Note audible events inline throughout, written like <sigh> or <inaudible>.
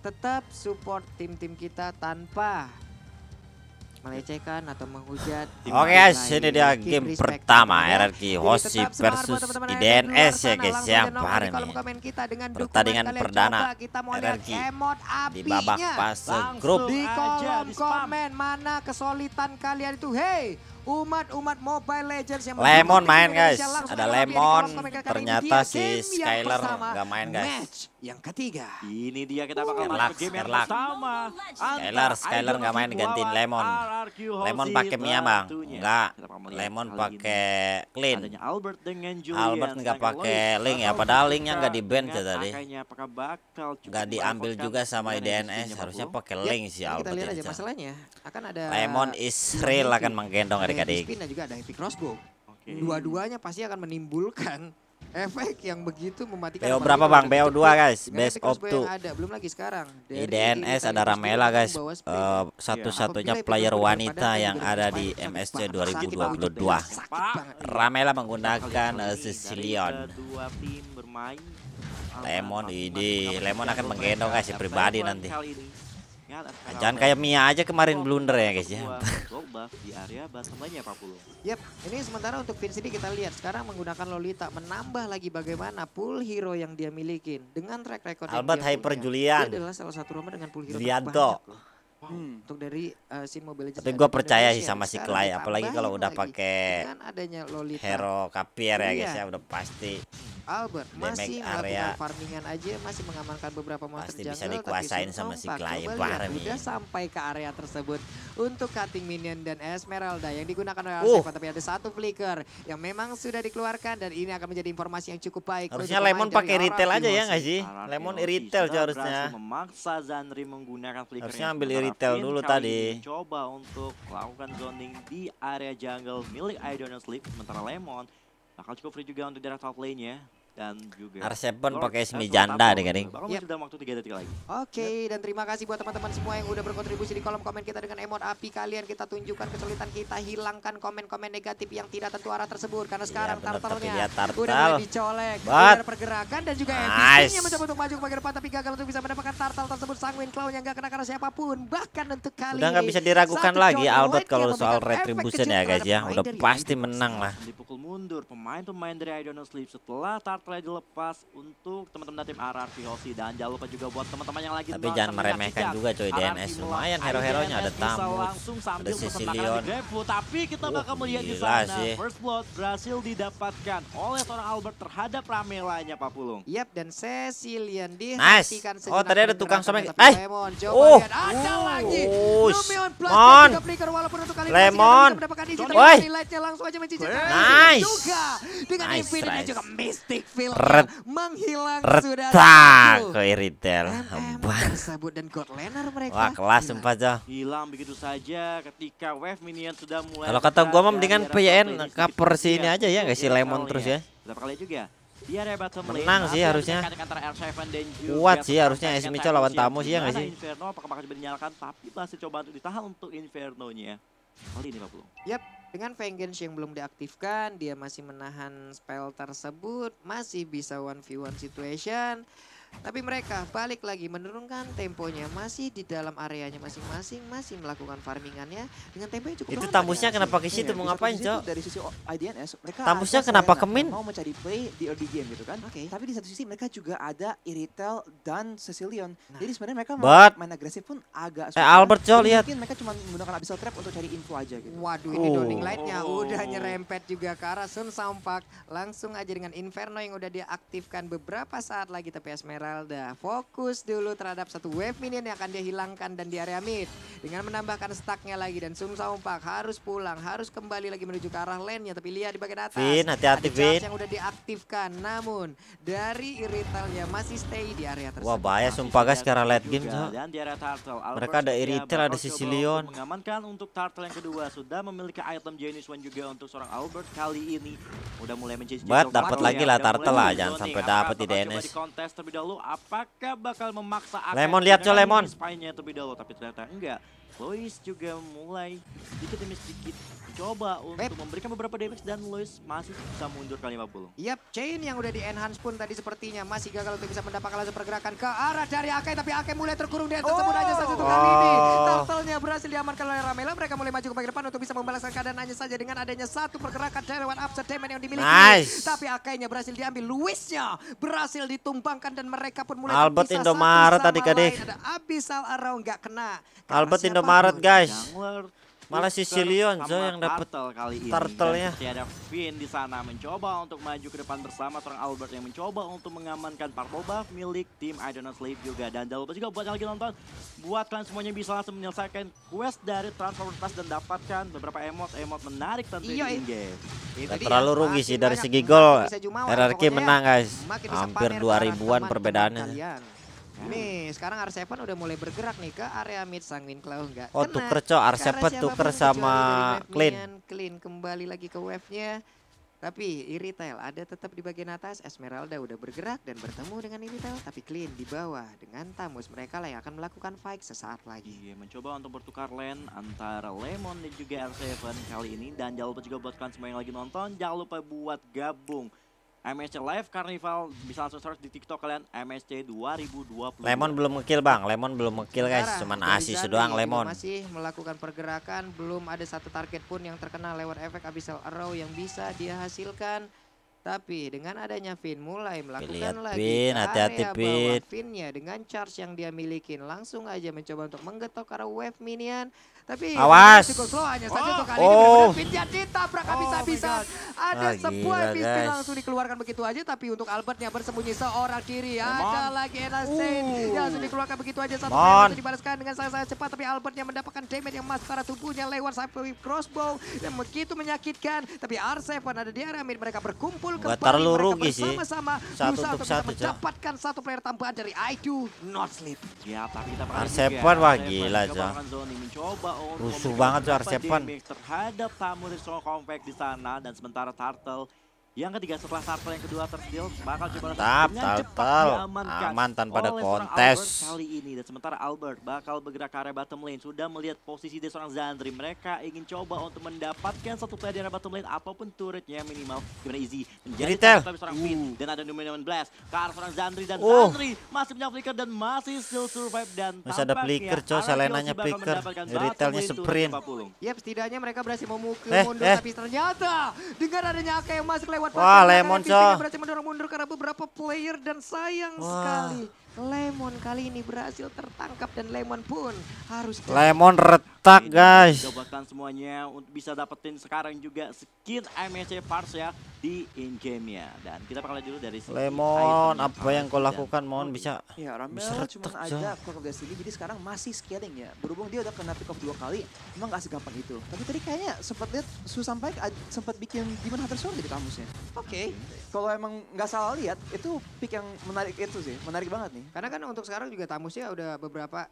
tetap support tim-tim kita tanpa melecehkan atau menghujat. <laughs> Oke okay, guys, ini dia game pertama RRQ Hoshi versus IDNS ya guys yang ya, kemarin nih. Pertandingan perdana RRQ di babak fase grup. Di kolom komen mana kesulitan kalian itu, hey umat-umat Mobile Legends yang Lemon main guys. Ada Lemon. Ternyata si Skyler nggak main guys. Match yang ketiga. Ini dia kita bakal uh. game yang pertama. Skyler, Skyler nggak main gantiin Lemon. Lemon pakai Mia bang? Nggak. Lemon pakai Clean. Albert nggak pakai Link ya. Padahal Linknya nggak di band ya tadi. Nggak diambil juga sama IDNS. Harusnya pakai ya, Link sih Albert. Ya, Lemon is aja Akan menggendong Erik adik-adik. Spin dan juga ada heavy crossbow. Okay. Dua-duanya pasti akan menimbulkan <laughs> efek yang begitu mematikan. Beo berapa bang? Beo dua guys. Best of two. Ada. Belum lagi sekarang. Dari eh, iya. di DNS ada Ramela guys. Uh, Satu-satunya yeah. player wanita yang ada di MSC 2022. Ramela menggunakan Sicilian. Lemon ini. Lemon akan menggendong guys pribadi nanti. Jangan kayak Mia aja kemarin blunder ya guys ya. di area 40. Yep, ini sementara untuk Vincent ini kita lihat sekarang menggunakan Lolita menambah lagi bagaimana pool hero yang dia miliki dengan track record Albert Hyper punya. Julian. Dia adalah salah satu rumah dengan pool hero Julianto. Hmm. Untuk dari uh, eh, scene Mobile Legends. Tapi gue percaya sih sama si Clay, apalagi kalau udah pakai hero Kapier ya guys iya. ya udah pasti. Albert masih melakukan farmingan aja masih mengamankan beberapa monster Pasti jungle bisa dikuasain tapi sama si Clive Sudah sampai ke area tersebut untuk cutting minion dan Esmeralda yang digunakan oleh uh. Alsefa, tapi ada satu flicker yang memang sudah dikeluarkan dan ini akan menjadi informasi yang cukup baik. Harusnya Lemon pakai retail aja ya nggak sih? Lemon retail harusnya. Memaksa Zanri menggunakan flicker. Harusnya ambil retail dulu tadi. Coba untuk melakukan zoning di area jungle milik Idonus Sleep sementara Lemon Bakal cukup free juga untuk daerah top lane-nya dimanfaatkan juga. Arsepen pakai semi janda deh kan? waktu detik lagi. Oke, dan terima kasih buat teman-teman semua yang udah berkontribusi di kolom komen kita dengan emot api kalian. Kita tunjukkan kesulitan kita, hilangkan komen-komen negatif yang tidak tentu arah tersebut. Karena iya, sekarang tartalnya turtle udah mulai dicolek. ada pergerakan dan juga nice. nya mencoba untuk maju ke bagian depan tapi gagal untuk bisa mendapatkan tartal tersebut. sangwin Clown yang gak kena karena siapapun. Bahkan untuk kali Udah nggak bisa diragukan lagi Albert kalau soal retribution ya guys ya. Udah pasti menang lah. Dipukul mundur pemain-pemain dari I Don't Sleep setelah tartal boleh dilepas untuk teman-teman tim RRQ Hoshi dan jangan lupa juga buat teman-teman yang lagi Tapi jangan meremehkan juga coy DNS lumayan hero-heronya ada tamu ada Sicilion tapi kita uh, bakal melihat di sana first blood berhasil didapatkan oleh seorang Albert terhadap ramelanya Pak Pulung. Yap dan Sicilion dihentikan nice. Oh tadi ada tukang somek. Eh. Oh. Ada oh, lagi. Lemon. Lemon. Woi. Nice. Nice. Dengan nice, juga. Dengan nice, juga Mystic feel menghilang Red. sudah ke Iridel tersebut dan God Leonard mereka wah kelas sumpah Jo hilang begitu saja ketika wave minion sudah mulai kalau kata gua mah mendingan PN cover si ini aja ya nggak si iya, Lemon terus ya berapa iya. kali juga ya? Menang sih harusnya. Kuat sih harusnya es Mitchell lawan tamu sih ya nggak sih? Inferno apakah bakal dinyalakan tapi masih coba untuk ditahan untuk Inferno-nya. Kali ini 50. Yap, dengan Vengeance yang belum diaktifkan, dia masih menahan spell tersebut, masih bisa 1v1 situation. Tapi mereka balik lagi menurunkan temponya masih di dalam areanya masing-masing masih melakukan farmingannya dengan tempo yang cukup Itu tamusnya ya, kenapa ke situ iya. mau ngapain, Cok? Dari sisi IDNS mereka Tamusnya kenapa kemin? Mau mencari play di early game gitu kan. Oke. Okay. Tapi di satu sisi mereka juga ada Iritel dan Cecilion. Nah. Jadi sebenarnya mereka But, main agresif pun agak eh, susah. Eh, Albert Cok lihat. Mungkin mereka cuma menggunakan Abyssal Trap untuk cari info aja gitu. Waduh, ini oh. Dawning Light-nya oh. udah nyerempet juga ke arah Sun Sampak. Langsung aja dengan Inferno yang udah diaktifkan beberapa saat lagi tps mer Esmeralda. Fokus dulu terhadap satu wave minion yang akan dia hilangkan dan di area mid. Dengan menambahkan stacknya lagi dan Sung Saumpak harus pulang, harus kembali lagi menuju ke arah lane-nya. Tapi lihat di bagian atas. Vin, hati-hati Vin. yang udah diaktifkan. Namun dari Iritalnya masih stay di area tersebut. Wah bahaya sumpah guys karena late game. Juga. Dan di area Turtle, Mereka ada iritel ada Sicilion. Mengamankan untuk Turtle yang kedua. Sudah memiliki item genius One juga untuk seorang Albert kali ini. Udah mulai menjadi Buat dapat lagi lah iya, Turtle lah. Jangan sampai dapat di DNS. Di kontes terlebih dahulu lalu apakah bakal memaksa Lemon lihat coy Lemon. Spine-nya terlebih dahulu tapi ternyata enggak. Lois juga mulai sedikit demi sedikit coba untuk Lep. memberikan beberapa damage dan Lois masih bisa mundur ke 50. Yap, Chain yang udah di enhance pun tadi sepertinya masih gagal untuk bisa mendapatkan langsung pergerakan ke arah dari Akai tapi Akai mulai terkurung di atas oh. aja satu oh. kali ini. turtle berhasil diamankan oleh Ramela, mereka mulai maju ke bagian depan untuk bisa membalaskan keadaan hanya saja dengan adanya satu pergerakan dari One Upset Demon yang dimiliki. Nice. Tapi Akainya berhasil diambil, Luisnya berhasil ditumbangkan dan mereka pun mulai Albert Indomaret tadi kadek. Ada Abisal Arau nggak kena. Albert Indomaret Maret guys. Malah Sicilion so yang dapat kali ini. Turtle-nya. ada Finn di sana mencoba untuk maju ke depan bersama seorang Albert yang mencoba untuk mengamankan purple buff milik tim I Don't Sleep juga. Dan jangan lupa juga buat yang lagi nonton, buat kalian semuanya bisa langsung menyelesaikan quest dari Transformer Pass dan dapatkan beberapa emot-emot menarik tentunya iya, game. Gak terlalu rugi sih dari segi gol. RRQ menang guys. Hampir 2000-an perbedaannya. Kalian. Nih, sekarang R7 udah mulai bergerak nih ke area mid Sangwin nggak? enggak. Oh, Kena. tuker co R7 tuker sama Clean. Clean kembali lagi ke wave-nya. Tapi Iritel ada tetap di bagian atas, Esmeralda udah bergerak dan bertemu dengan Iritel, tapi Clean di bawah dengan Tamus. Mereka lah yang akan melakukan fight sesaat lagi. Iya, mencoba untuk bertukar lane antara Lemon dan juga R7 kali ini. Dan jangan lupa juga buat kalian semua yang lagi nonton, jangan lupa buat gabung MSC Live Carnival bisa langsung search di TikTok kalian MSC 2020. Lemon belum ngekill Bang, Lemon belum ngekill guys, cuman asis doang Lemon. Masih melakukan pergerakan, belum ada satu target pun yang terkena lewat efek abyssal arrow yang bisa dia hasilkan. Tapi dengan adanya Vin mulai melakukan Lihat lagi Vin, hati-hati bawah Vinnya dengan charge yang dia miliki langsung aja mencoba untuk menggetok ke arah wave minion. Tapi awas. Cukup slow hanya oh. untuk kali oh. ini Vin jadi tabrak habis-habisan. Oh Ada oh, sebuah pispin langsung dikeluarkan begitu aja tapi untuk Albertnya bersembunyi seorang diri. Come Ada on. lagi Enasen uh. yang langsung dikeluarkan begitu aja satu yang dibalaskan dengan sangat-sangat cepat tapi Albertnya mendapatkan damage yang masuk pada tubuhnya lewat sampai crossbow yang begitu menyakitkan. Tapi R7 ada di area mereka berkumpul Gak terlalu rugi sih. sama-sama Satu untuk satu. dapatkan satu player tambahan dari I do not sleep. Ya, tapi kita Arsepan ya, wah gila aja. Rusuh banget tuh Arsepan. Terhadap tamu dari Strong Compact di sana dan sementara Turtle yang ketiga setelah turtle yang kedua tersedil bakal coba Mantap, turtle aman tanpa ada kontes. Kali ini dan sementara Albert bakal bergerak ke arah bottom lane sudah melihat posisi dari seorang Zandri. Mereka ingin coba untuk mendapatkan satu player di arah bottom lane ataupun turretnya minimal. Gimana easy menjadi tapi seorang uh. Pin dan ada Numen Blast ke arah seorang Zandri dan oh. Zandri masih punya flicker dan masih still survive dan masih ada flicker coy Selenanya flicker retailnya sprint. Yep setidaknya mereka berhasil memukul eh, mundur eh. tapi ternyata dengan adanya Aka yang masuk lewat lewat Wah, Lemon so. berhasil mendorong mundur karena beberapa player dan sayang Wah. sekali. Lemon kali ini berhasil tertangkap dan Lemon pun harus... Lemon tak guys. Dapatkan semuanya untuk bisa dapetin sekarang juga skin MSC parts ya di in game ya. Dan kita bakal dulu dari sini. Lemon, apa yang kau lakukan mohon bisa? Ya Ramel cuma aja aku di sini jadi sekarang masih scaling ya. Berhubung dia udah kena pick off dua kali, emang gak segampang itu. Tapi tadi kayaknya sempat lihat sampai sampai sempat bikin gimana Hunter Sword di kamusnya. Oke, okay. kalau emang nggak salah lihat itu pick yang menarik itu sih, menarik banget nih. Karena kan untuk sekarang juga tamusnya udah beberapa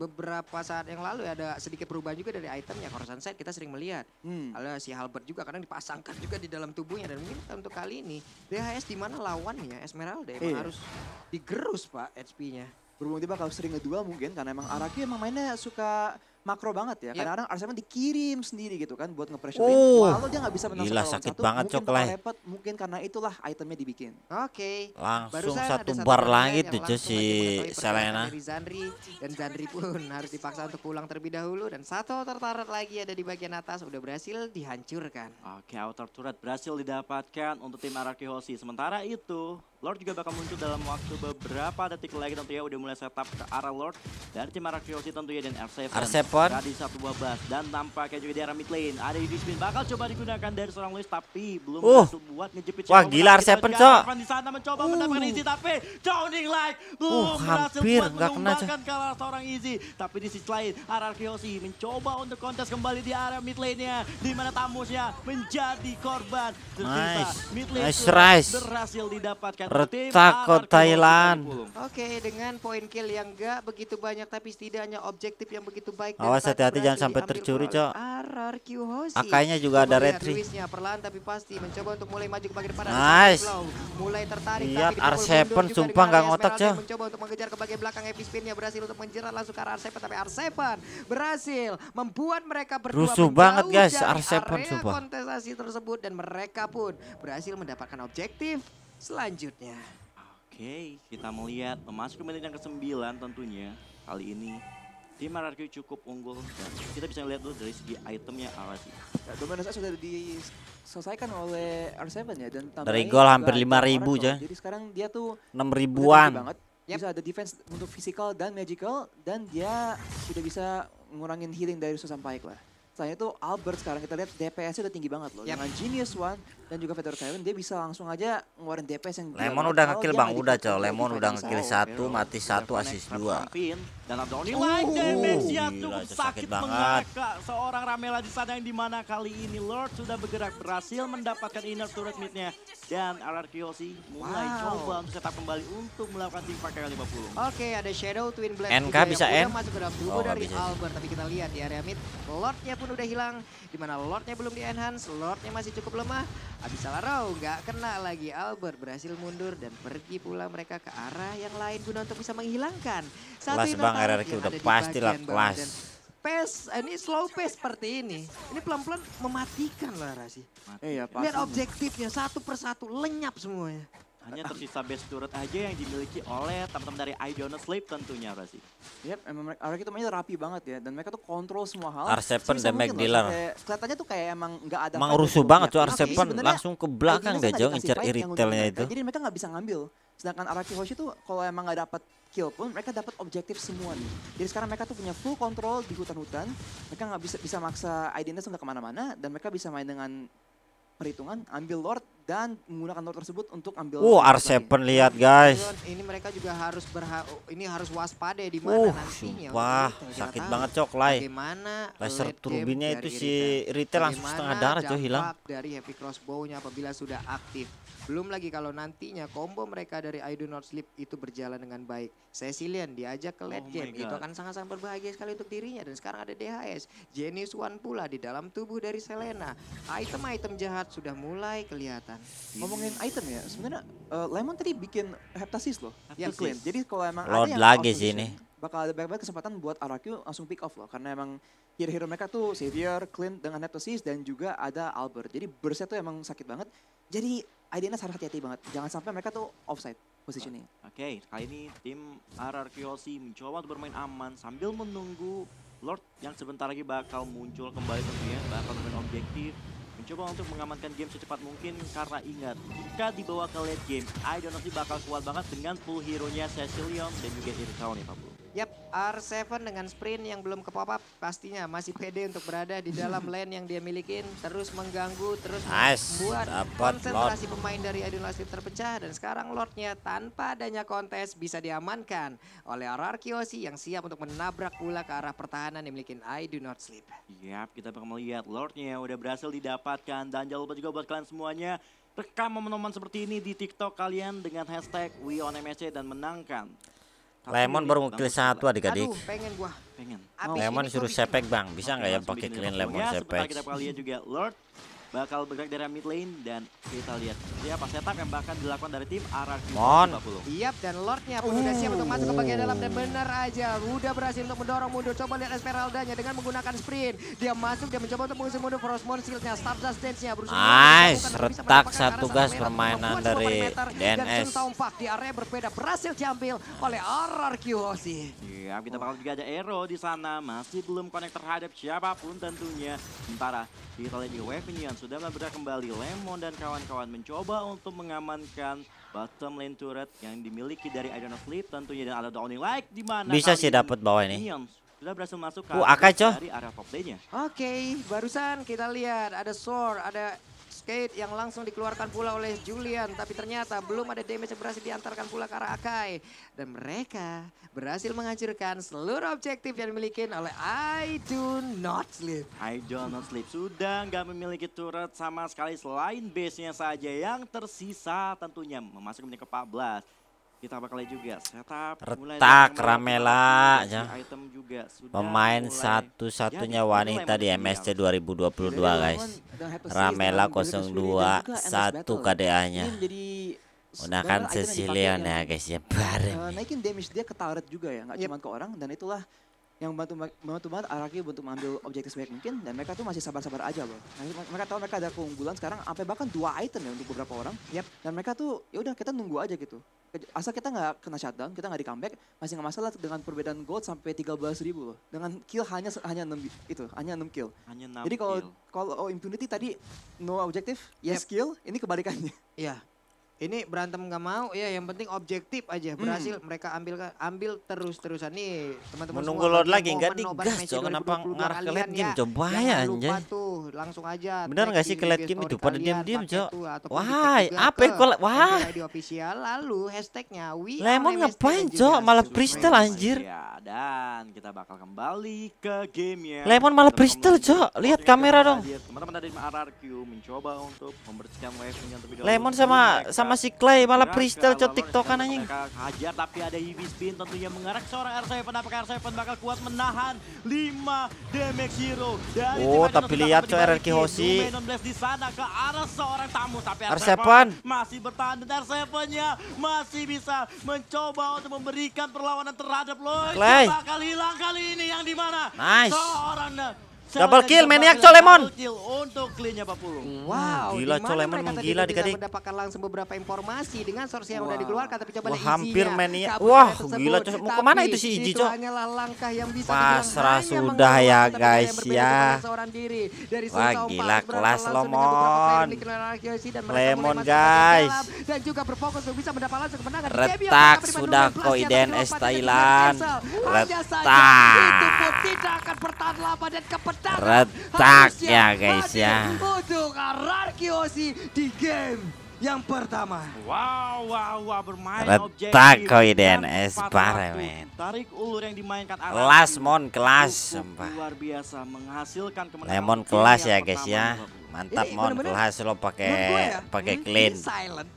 beberapa saat yang lalu ya, ada sedikit perubahan juga dari itemnya Corsan set kita sering melihat hmm. ada si Halbert juga kadang dipasangkan juga di dalam tubuhnya dan mungkin untuk kali ini DHS di mana lawannya Esmeralda yang iya. harus digerus pak HP-nya berhubung dia bakal sering ngedual mungkin karena emang Araki emang mainnya suka makro banget ya. karena iya. kadang yep. Arsenal dikirim sendiri gitu kan buat nge-pressure. Oh. Walau dia nggak bisa menang Gila, sakit satu, banget mungkin coklat. mungkin karena itulah itemnya dibikin. Oke. Okay. Langsung Barusan satu bar lagi tuh si Selena. Zandri, dan Zandri pun <laughs> harus dipaksa untuk pulang terlebih dahulu. Dan satu tertarik lagi ada di bagian atas, udah berhasil dihancurkan. Oke, okay, outer turret berhasil didapatkan untuk tim Araki Hoshi. Sementara itu, Lord juga bakal muncul dalam waktu beberapa detik lagi tentunya udah mulai setup ke arah Lord dari tim Araki Hoshi tentunya dan R7. R7 lempar. Tadi satu babas dan tampaknya juga di arah mid lane. Ada di spin bakal coba digunakan dari seorang Luis tapi belum uh. buat ngejepit. Wah, gila R7, Cok. Di sana mencoba uh. mendapatkan Izzy tapi Chowning like belum uh, berhasil hampir, buat menumbangkan kalah seorang Easy, Tapi di sisi lain, RRQ mencoba untuk kontes kembali di area mid lane-nya di mana Tamusnya menjadi korban. Tertiba, nice. Mid lane nice rise. berhasil didapatkan Retak Thailand. Oke, okay, dengan poin kill yang enggak begitu banyak tapi setidaknya objektif yang begitu baik Awas hati-hati jangan sampai tercuri, Cok. Akainya juga ada retri. Nice. Mulai tertarik iya, Lihat R7 sumpah enggak ngotak, Cok. Mencoba untuk mengejar ke bagian belakang Epispinnya berhasil untuk menjerat langsung ke R7 tapi R7 berhasil membuat mereka berdua rusuh banget, guys. R7 sumpah. Kontestasi tersebut dan mereka pun berhasil mendapatkan objektif selanjutnya. Oke, kita melihat memasuki menit yang ke-9 tentunya kali ini tim RRQ cukup unggul dan kita bisa lihat dulu dari segi itemnya apa sih. Ya, saya sudah diselesaikan oleh R7 ya dan dari gol hampir 5000 aja. Jadi sekarang dia tuh 6 ribuan. Banget. Yep. Bisa ada defense untuk physical dan magical dan dia sudah bisa ngurangin healing dari Susan Pike lah. Selain itu Albert sekarang kita lihat DPS udah tinggi banget loh. Yep. Dengan Genius One dan juga Vector Kevin dia bisa langsung aja ngeluarin DPS yang Lemon udah ngekill Bang, udah coy. Lemon udah ngekill satu, mati satu, asis dua. Dalam Donny Light uh, damage yang cukup sakit banget. Seorang Ramela di sana yang dimana kali ini Lord sudah bergerak berhasil mendapatkan inner turret midnya dan Kiyoshi mulai wow. coba ketat kembali untuk melakukan tim pakai 50. Oke, okay, ada Shadow Twin Blade NK bisa N. masuk ke dalam oh, tubuh oh, dari Albert, tapi kita lihat di area mid, Lordnya pun udah hilang, dimana Lordnya belum di enhance, Lordnya masih cukup lemah, Abis Alarau nggak kena lagi Albert, berhasil mundur dan pergi pula mereka ke arah yang lain guna untuk bisa menghilangkan. Satu kelas bang RRQ udah pasti lah kelas pace, eh, ini slow pace seperti ini. Ini pelan-pelan mematikan lah Rasi. Lihat objektifnya satu persatu lenyap semuanya. Hanya tersisa base turret aja yang dimiliki oleh teman-teman dari Idona Sleep tentunya sih? Yep, emang mereka Araki itu mainnya rapi banget ya dan mereka tuh kontrol semua hal. R7 dan Mac Dealer. Kelihatannya tuh kayak emang nggak ada. Mang rusuh gitu. banget iya, tuh Arsepen langsung ke belakang deh jauh ngincer iritelnya itu. Jadi mereka nggak bisa ngambil. Sedangkan Araki Hoshi tuh kalau emang nggak dapat kill pun mereka dapat objektif semua nih. Jadi sekarang mereka tuh punya full kontrol di hutan-hutan. Mereka nggak bisa bisa maksa identitas nggak kemana-mana dan mereka bisa main dengan perhitungan ambil Lord dan menggunakan Lord tersebut untuk ambil Oh, R7 lihat guys. Ini mereka juga harus berha ini harus waspada di mana uh, nantinya. Wah, sakit banget cok Lai. Gimana? Eh, laser turbinnya itu si Retail langsung setengah darah coy hilang. Dari heavy crossbow-nya apabila sudah aktif. Belum lagi kalau nantinya combo mereka dari I Do Not Sleep itu berjalan dengan baik. Cecilian diajak ke late oh game itu akan sangat-sangat berbahagia sekali untuk dirinya dan sekarang ada DHS. Genius One pula di dalam tubuh dari Selena. Item-item jahat sudah mulai kelihatan. Ngomongin item ya, sebenarnya uh, Lemon tadi bikin heptasis loh. Heptasis. Ya, Jadi kalau emang Lord ada yang lagi ini. bakal ada banyak kesempatan buat RRQ langsung pick off loh. Karena emang hero-hero mereka tuh Xavier, Clint dengan Neptosis dan juga ada Albert. Jadi burstnya tuh emang sakit banget. Jadi IDN harus hati-hati banget. Jangan sampai mereka tuh offside positioning. Oke, okay, kali ini tim RRQLC mencoba untuk bermain aman sambil menunggu Lord yang sebentar lagi bakal muncul kembali tentunya, bakal bermain objektif. Mencoba untuk mengamankan game secepat mungkin karena ingat, jika dibawa ke late game, IDNS bakal kuat banget dengan full hero-nya Cecilion dan juga Iritaon ya Pablo. R7 dengan sprint yang belum ke pop up pastinya masih pede untuk berada di dalam <laughs> lane yang dia milikin terus mengganggu terus nice. membuat Dapat konsentrasi Lord. pemain dari Adil Nasir terpecah dan sekarang Lordnya tanpa adanya kontes bisa diamankan oleh RR yang siap untuk menabrak pula ke arah pertahanan yang milikin I Do Not Sleep. Yap kita bakal melihat Lordnya udah berhasil didapatkan dan jangan lupa juga buat kalian semuanya rekam momen-momen seperti ini di TikTok kalian dengan hashtag we on MSC dan menangkan Lemon baru ngekill satu adik-adik. Lemon suruh sepek bang, bisa nggak ya pakai clean lemon ya, sepek? Kita bakal bergerak dari mid lane dan kita lihat siapa setup yang bakal dilakukan dari tim RRQ 50. Iya dan Lordnya pun sudah siap untuk masuk ke bagian dalam dan benar aja udah berhasil untuk mendorong mundur. Coba lihat Esmeraldanya dengan menggunakan sprint. Dia masuk dia mencoba untuk mengusir mundur Frostmourne shieldnya Stardust Dance-nya berusaha. Nice, retak satu gas permainan dari DNS. tampak di area berbeda berhasil diambil oleh RRQ sih. Iya, kita bakal juga ada Ero di sana masih belum connect terhadap siapapun tentunya. Sementara kita lihat di Wave Minions sudah bergerak kembali. Lemon dan kawan-kawan mencoba untuk mengamankan bottom lane turret yang dimiliki dari Iron of Sleep tentunya dan ada Downing Like di mana bisa sih dapat bawah ini. Minions sudah berhasil masuk ke uh, dari arah top lane-nya. Oke, okay, barusan kita lihat ada Sword, ada Cascade yang langsung dikeluarkan pula oleh Julian. Tapi ternyata belum ada damage yang berhasil diantarkan pula ke arah Akai. Dan mereka berhasil menghancurkan seluruh objektif yang dimiliki oleh I Do Not Sleep. I Do Not Sleep sudah nggak memiliki turret sama sekali selain base-nya saja. Yang tersisa tentunya memasuki menit ke 14 kita bakal juga setup retak Ramela ya item juga sudah pemain satu-satunya wanita di MSC 2022 guys Ramela 02 satu KDA-nya gunakan Cecilion ya guys ya bareng eh, naikin damage dia ke turret juga ya nggak cuma ke orang dan itulah yang bantu membantu banget Araki untuk mengambil objektif sebaik mungkin dan mereka tuh masih sabar-sabar aja loh. Nah, mereka tahu mereka ada keunggulan sekarang sampai bahkan dua item ya untuk beberapa orang. Yep. Dan mereka tuh ya udah kita nunggu aja gitu. Asal kita nggak kena shutdown, kita nggak di comeback, masih nggak masalah dengan perbedaan gold sampai tiga belas ribu loh. Dengan kill hanya hanya enam itu, hanya enam kill. Hanya 6 Jadi kalau kalau oh, impunity tadi no objective yes yep. kill, ini kebalikannya. Iya, yeah. Ini berantem nggak mau ya, yang penting objektif aja. Hmm. Berhasil hmm. mereka ambil ambil terus-terusan nih teman-teman. Menunggu load lagi nggak digas, kenapa ngarah ke lane coba ya anjay. Lupa tuh langsung aja bener gak sih kelet kim itu pada diam diam cok wah apa yang kelet wah di official lalu hashtagnya wi lemon ngapain cok malah bristol anjir iya, dan kita bakal kembali ke game ya lemon malah bristol cok lihat kamera dong teman-teman dari RRQ mencoba untuk membersihkan wave-nya untuk lemon sama sama si clay malah bristol jo tiktokan anjing hajar tapi ada heavy spin tentunya mengarak seorang R7 apakah R7 bakal kuat menahan 5 damage hero Oh tapi lihat coy Renki Hoshi. Arsepan masih bertahan dan Arsepannya masih bisa mencoba untuk memberikan perlawanan terhadap Lloyd. Bakal hilang kali ini yang di mana nice. seorang Double kill Maniac Colemon. Untuk clean-nya Pak Pulung. Wow, gila Colemon menggila dikasih. mendapatkan langsung beberapa informasi dengan source yang wow. udah dikeluarkan tapi coba Wah, hampir Maniac. Wah, gila Cok. Mau ke mana itu si Iji, Cok? Hanyalah langkah yang bisa Pasrah sudah ya, guys ya. Wah, gila kelas Lomon. Lemon, guys. Dan juga berfokus untuk bisa mendapatkan langsung kemenangan. Retak sudah Koiden S Thailand. Retak. Itu pun tidak akan bertahan lama dan kepet retak ya guys ya. Untuk Ararkiosi di game yang pertama. Wow, wow, wow bermain Retak kau DNS parah men. Tarik ulur yang dimainkan Alan. Kelas mon kelas sumpah. Luar biasa menghasilkan kemenangan. Lemon kelas ya guys ya. Mantap ini, mon kelas lo pakai ya? pakai hmm, clean. Silent,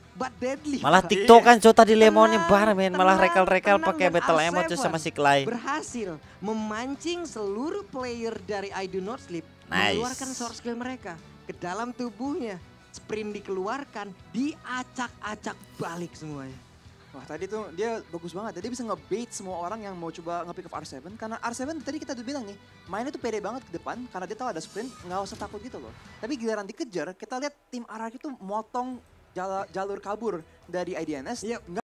malah TikTok kan di lemon lemonnya bar men malah rekal-rekal pakai battle emot cuy sama si Clay. Berhasil memancing seluruh player dari I Do Not Sleep nice. mengeluarkan source skill mereka ke dalam tubuhnya sprint dikeluarkan, diacak-acak balik semuanya. Wah tadi tuh dia bagus banget. Dia bisa ngebait semua orang yang mau coba ngepick up R7. Karena R7 tadi kita udah bilang nih, mainnya tuh pede banget ke depan. Karena dia tahu ada sprint, nggak usah takut gitu loh. Tapi giliran dikejar, kita lihat tim Araki tuh motong jalur, jalur kabur dari IDNS. Yep. Iya.